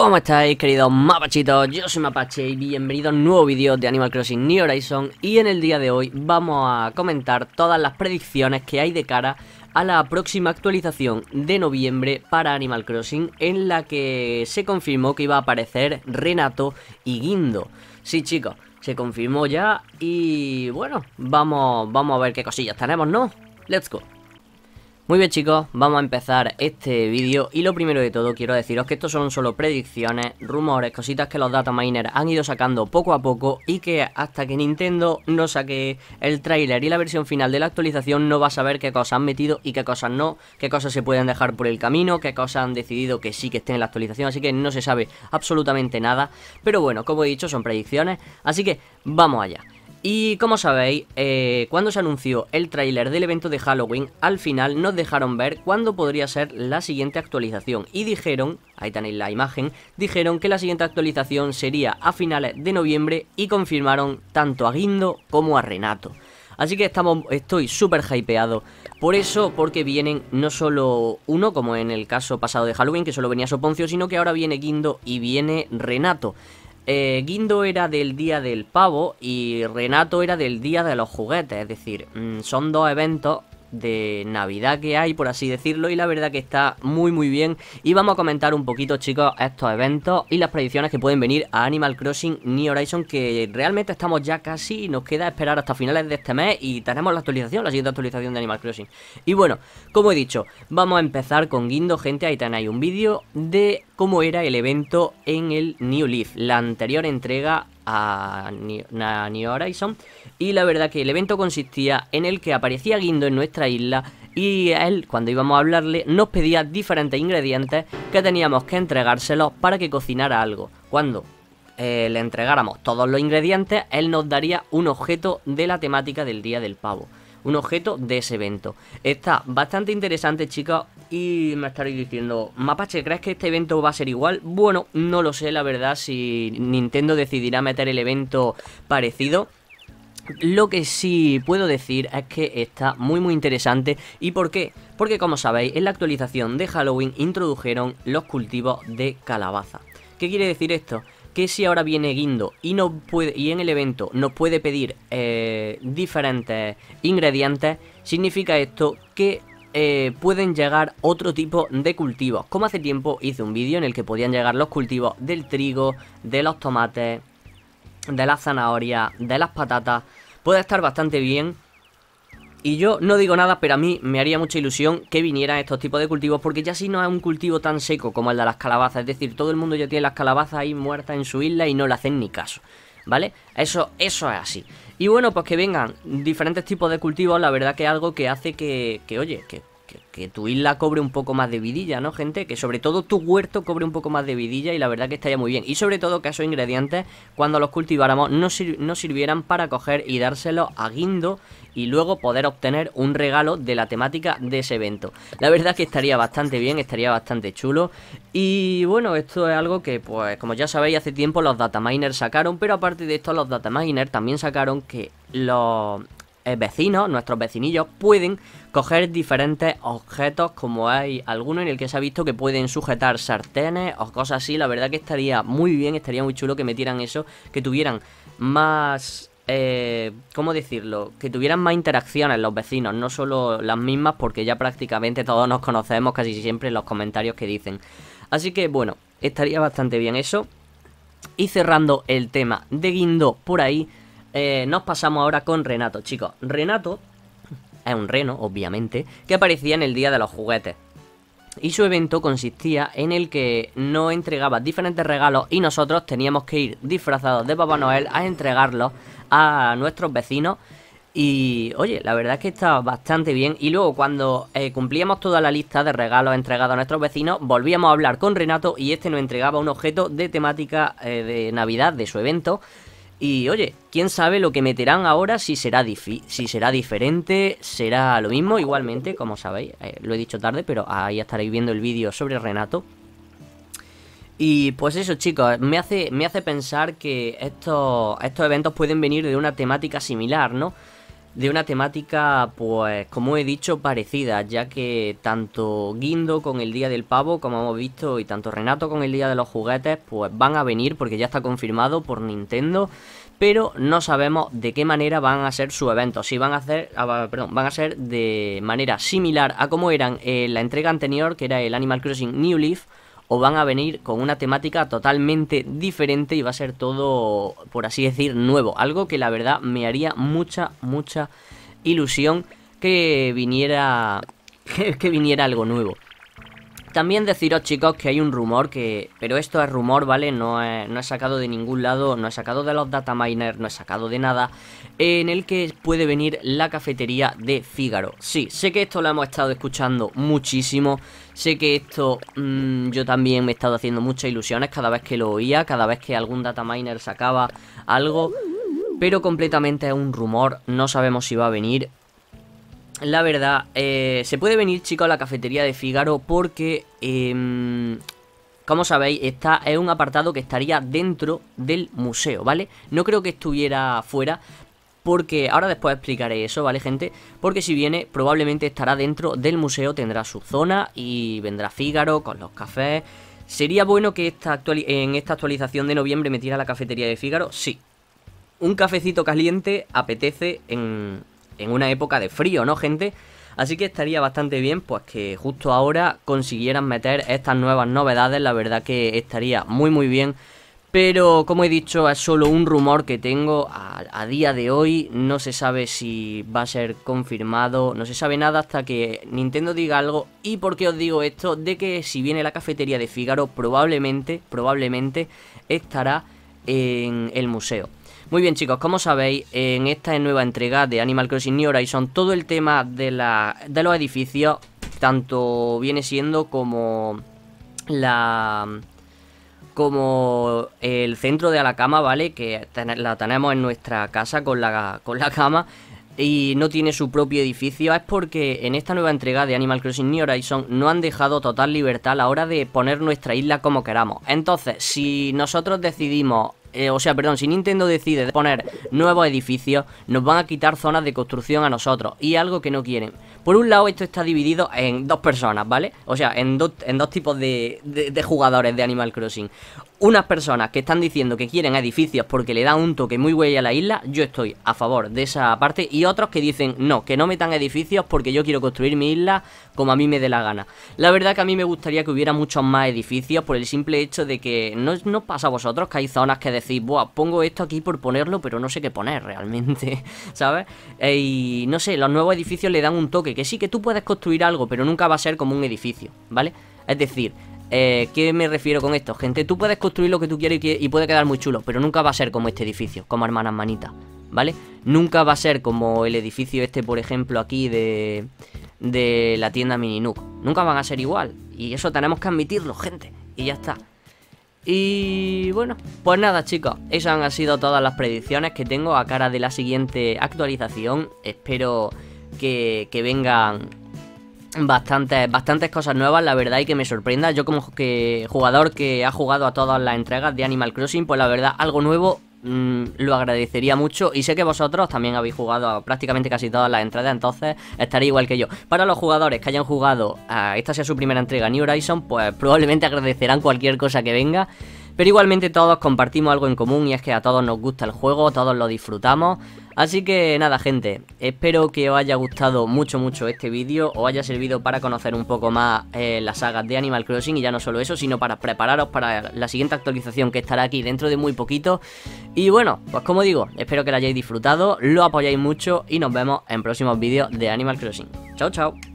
¿Cómo estáis queridos mapachitos? Yo soy Mapache y bienvenidos a un nuevo vídeo de Animal Crossing New Horizon y en el día de hoy vamos a comentar todas las predicciones que hay de cara a la próxima actualización de noviembre para Animal Crossing en la que se confirmó que iba a aparecer Renato y Guindo. Sí chicos, se confirmó ya y bueno, vamos, vamos a ver qué cosillas tenemos, ¿no? Let's go. Muy bien chicos, vamos a empezar este vídeo y lo primero de todo quiero deciros que estos son solo predicciones, rumores, cositas que los data miners han ido sacando poco a poco y que hasta que Nintendo no saque el tráiler y la versión final de la actualización no va a saber qué cosas han metido y qué cosas no, qué cosas se pueden dejar por el camino, qué cosas han decidido que sí que estén en la actualización, así que no se sabe absolutamente nada, pero bueno, como he dicho son predicciones, así que vamos allá. Y como sabéis, eh, cuando se anunció el tráiler del evento de Halloween, al final nos dejaron ver cuándo podría ser la siguiente actualización. Y dijeron, ahí tenéis la imagen, dijeron que la siguiente actualización sería a finales de noviembre y confirmaron tanto a Guindo como a Renato. Así que estamos, estoy súper hypeado. Por eso, porque vienen no solo uno, como en el caso pasado de Halloween, que solo venía Soponcio, sino que ahora viene Guindo y viene Renato. Eh, Guindo era del día del pavo y Renato era del día de los juguetes, es decir, mm, son dos eventos de Navidad que hay, por así decirlo, y la verdad que está muy muy bien. Y vamos a comentar un poquito, chicos, estos eventos y las predicciones que pueden venir a Animal Crossing New Horizon, que realmente estamos ya casi y nos queda esperar hasta finales de este mes y tenemos la actualización, la siguiente actualización de Animal Crossing. Y bueno, como he dicho, vamos a empezar con Guindo, gente, ahí tenéis un vídeo de cómo era el evento en el New Leaf, la anterior entrega a, New Horizon. Y la verdad que el evento consistía en el que aparecía Guindo en nuestra isla y él, cuando íbamos a hablarle, nos pedía diferentes ingredientes que teníamos que entregárselos para que cocinara algo. Cuando eh, le entregáramos todos los ingredientes, él nos daría un objeto de la temática del Día del Pavo un objeto de ese evento. Está bastante interesante, chicos. Y me estaréis diciendo, Mapache, ¿crees que este evento va a ser igual? Bueno, no lo sé, la verdad, si Nintendo decidirá meter el evento parecido. Lo que sí puedo decir es que está muy muy interesante. ¿Y por qué? Porque como sabéis, en la actualización de Halloween introdujeron los cultivos de calabaza. ¿Qué quiere decir esto? Que si ahora viene Guindo y, no y en el evento nos puede pedir eh, diferentes ingredientes, significa esto que eh, pueden llegar otro tipo de cultivos. Como hace tiempo hice un vídeo en el que podían llegar los cultivos del trigo, de los tomates, de las zanahorias, de las patatas. Puede estar bastante bien. Y yo no digo nada, pero a mí me haría mucha ilusión que vinieran estos tipos de cultivos, porque ya si no es un cultivo tan seco como el de las calabazas, es decir, todo el mundo ya tiene las calabazas ahí muertas en su isla y no le hacen ni caso. ¿vale? Eso, eso es así. Y bueno, pues que vengan diferentes tipos de cultivos, la verdad que es algo que hace que, que oye, que que, tu isla cobre un poco más de vidilla, ¿no, gente? Que sobre todo tu huerto cobre un poco más de vidilla y la verdad que estaría muy bien. Y sobre todo que esos ingredientes, cuando los cultiváramos, no, no sirvieran para coger y dárselos a Guindo y luego poder obtener un regalo de la temática de ese evento. La verdad que estaría bastante bien, estaría bastante chulo. Y bueno, esto es algo que, pues, como ya sabéis, hace tiempo los dataminers sacaron, pero aparte de esto, los dataminers también sacaron que los eh, vecinos, nuestros vecinillos, pueden coger diferentes objetos, como hay alguno en el que se ha visto que pueden sujetar sartenes o cosas así. La verdad que estaría muy bien, estaría muy chulo que metieran eso, que tuvieran más eh, ¿cómo decirlo? Que tuvieran más interacciones los vecinos, no solo las mismas, porque ya prácticamente todos nos conocemos casi siempre en los comentarios que dicen. Así que bueno, estaría bastante bien eso. Y cerrando el tema de Guindo por ahí, eh, nos pasamos ahora con Renato, chicos. Renato es un reno, obviamente, que aparecía en el día de los juguetes. Y su evento consistía en el que no entregaba diferentes regalos y nosotros teníamos que ir disfrazados de Papá Noel a entregarlos a nuestros vecinos. Y oye, la verdad es que estaba bastante bien. Y luego cuando eh, cumplíamos toda la lista de regalos entregados a nuestros vecinos, volvíamos a hablar con Renato y este nos entregaba un objeto de temática eh, de Navidad de su evento y oye, quién sabe lo que meterán ahora, si será, si será diferente, será lo mismo. Igualmente, como sabéis, eh, lo he dicho tarde, pero ahí estaréis viendo el vídeo sobre Renato. Y pues eso, chicos, me hace, me hace pensar que estos, estos eventos pueden venir de una temática similar, ¿no? de una temática, pues como he dicho, parecida, ya que tanto Guindo con el Día del Pavo, como hemos visto, y tanto Renato con el Día de los Juguetes, pues van a venir porque ya está confirmado por Nintendo, pero no sabemos de qué manera van a ser su evento, si van a hacer, ah, perdón, van a ser de manera similar a como eran en la entrega anterior, que era el Animal Crossing New Leaf, o van a venir con una temática totalmente diferente y va a ser todo, por así decir, nuevo. Algo que la verdad me haría mucha, mucha ilusión que viniera, que, viniera algo nuevo. También deciros chicos que hay un rumor que... Pero esto es rumor, ¿vale? No he no sacado de ningún lado, no he sacado de los data no he sacado de nada. En el que puede venir la cafetería de Fígaro. Sí, sé que esto lo hemos estado escuchando muchísimo. Sé que esto mm, yo también me he estado haciendo muchas ilusiones cada vez que lo oía, cada vez que algún data miner sacaba algo pero completamente es un rumor, no sabemos si va a venir, la verdad, eh, se puede venir, chicos, a la cafetería de Figaro porque, em, como sabéis, es un apartado que estaría dentro del museo, ¿vale? No creo que estuviera fuera, porque ahora después explicaré eso, ¿vale, gente? Porque si viene, probablemente estará dentro del museo, tendrá su zona y vendrá Fígaro con los cafés. ¿Sería bueno que en esta actualización de noviembre metiera la cafetería de Figaro? Sí. Un cafecito caliente apetece en, en una época de frío, ¿no, gente? Así que estaría bastante bien pues que justo ahora consiguieran meter estas nuevas novedades, la verdad que estaría muy muy bien. Pero como he dicho, es solo un rumor que tengo a, día de hoy. No se sabe si va a ser confirmado, no se sabe nada hasta que Nintendo diga algo. ¿Y por qué os digo esto? De que si viene la cafetería de Figaro, probablemente, probablemente estará en el museo. Muy bien chicos, como sabéis, en esta nueva entrega de Animal Crossing New Horizons, todo el tema de, los edificios, tanto viene siendo como la como el centro de la cama ¿vale? Que la tenemos en nuestra casa con la, con la cama y no tiene su propio edificio es porque en esta nueva entrega de Animal Crossing New Horizons no han dejado total libertad a la hora de poner nuestra isla como queramos. Entonces, si nosotros decidimos eh, o sea, perdón, si Nintendo decide poner nuevos edificios, nos van a quitar zonas de construcción a nosotros y algo que no quieren. Por un lado, esto está dividido en dos personas, ¿vale? O sea, en, en dos tipos de, de, jugadores de Animal Crossing unas personas que están diciendo que quieren edificios porque le da un toque muy guay a la isla, yo estoy a favor de esa parte, y otros que dicen no, que no metan edificios porque yo quiero construir mi isla como a mí me dé la gana. La verdad que a mí me gustaría que hubiera muchos más edificios por el simple hecho de que no, pasa a vosotros que hay zonas que decís, Buah, pongo esto aquí por ponerlo, pero no sé qué poner realmente, ¿sabes? Eh, y no sé, los nuevos edificios le dan un toque, que sí que tú puedes construir algo, pero nunca va a ser como un edificio, ¿vale? Es decir, eh, ¿Qué me refiero con esto? Gente, tú puedes construir lo que tú quieras y, puede quedar muy chulo, pero nunca va a ser como este edificio, como Hermanas Manitas, ¿vale? Nunca va a ser como el edificio este, por ejemplo, aquí de, de la tienda Nook. Nunca van a ser igual, y eso tenemos que admitirlo, gente, y ya está. Y bueno, pues nada chicos, esas han sido todas las predicciones que tengo a cara de la siguiente actualización. Espero que, que vengan bastantes, bastantes cosas nuevas, la verdad, y que me sorprenda. Yo como jugador que ha jugado a todas las entregas de Animal Crossing, pues la verdad, algo nuevo mm, lo agradecería mucho. Y sé que vosotros también habéis jugado a prácticamente casi todas las entregas, entonces estaría igual que yo. Para los jugadores que hayan jugado a esta sea su primera entrega, New Horizon, pues probablemente agradecerán cualquier cosa que venga. Pero igualmente todos compartimos algo en común y es que a todos nos gusta el juego, todos lo disfrutamos Así que nada gente, espero que os haya gustado mucho mucho este vídeo, os haya servido para conocer un poco más eh, las sagas de Animal Crossing y ya no solo eso, sino para prepararos para la siguiente actualización que estará aquí dentro de muy poquito. Y bueno, pues como digo, espero que lo hayáis disfrutado, lo apoyáis mucho y nos vemos en próximos vídeos de Animal Crossing. Chao chao.